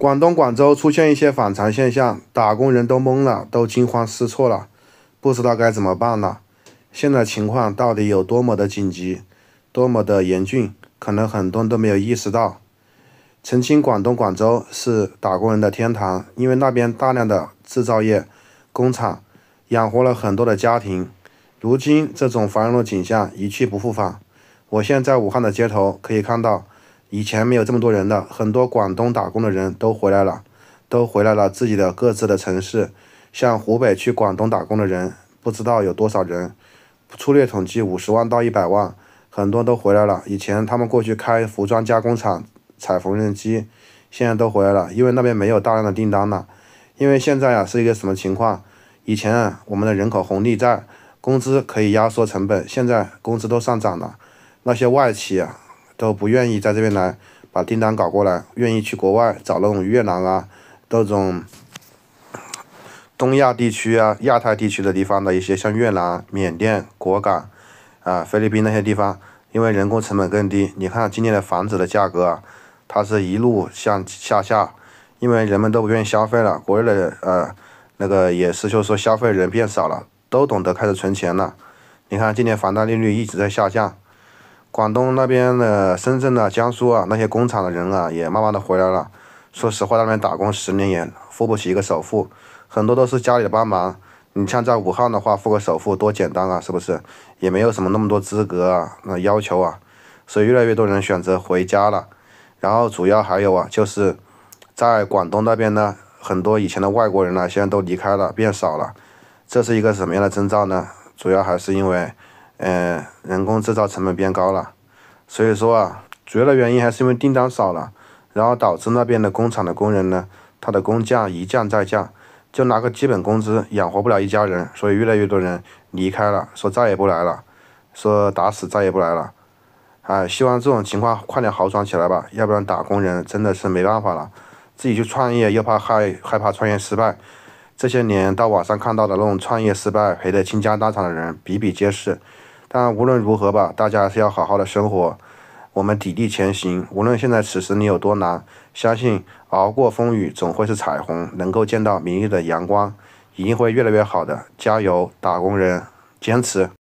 广东广州出现一些反常现象，打工人都懵了，都惊慌失措了，不知道该怎么办了。现在情况到底有多么的紧急，多么的严峻，可能很多人都没有意识到。曾经广东广州是打工人的天堂，因为那边大量的制造业工厂养活了很多的家庭。如今这种繁荣的景象一去不复返。我现在武汉的街头可以看到。以前没有这么多人的，很多广东打工的人都回来了，都回来了自己的各自的城市。像湖北去广东打工的人，不知道有多少人，粗略统计五十万到一百万，很多都回来了。以前他们过去开服装加工厂、裁缝纫机，现在都回来了，因为那边没有大量的订单了。因为现在啊是一个什么情况？以前我们的人口红利在，工资可以压缩成本，现在工资都上涨了，那些外企啊。都不愿意在这边来把订单搞过来，愿意去国外找那种越南啊，那种东亚地区啊、亚太地区的地方的一些像越南、缅甸、果敢啊、菲律宾那些地方，因为人工成本更低。你看今年的房子的价格，啊，它是一路向下下，因为人们都不愿意消费了，国内的呃那个也是，就是说消费人变少了，都懂得开始存钱了。你看今年房贷利率一直在下降。广东那边的、深圳啊、江苏啊，那些工厂的人啊，也慢慢的回来了。说实话，那边打工十年也付不起一个首付，很多都是家里的帮忙。你像在武汉的话，付个首付多简单啊，是不是？也没有什么那么多资格啊，那要求啊。所以越来越多人选择回家了。然后主要还有啊，就是，在广东那边呢，很多以前的外国人呢，现在都离开了，变少了。这是一个什么样的征兆呢？主要还是因为。呃，人工制造成本变高了，所以说啊，主要的原因还是因为订单少了，然后导致那边的工厂的工人呢，他的工价一降再降，就拿个基本工资养活不了一家人，所以越来越多人离开了，说再也不来了，说打死再也不来了，啊，希望这种情况快点好转起来吧，要不然打工人真的是没办法了，自己去创业又怕害害怕创业失败，这些年到网上看到的那种创业失败赔得倾家荡产的人比比皆是。但无论如何吧，大家还是要好好的生活。我们砥砺前行。无论现在此时你有多难，相信熬过风雨总会是彩虹，能够见到明日的阳光，一定会越来越好的。加油，打工人，坚持！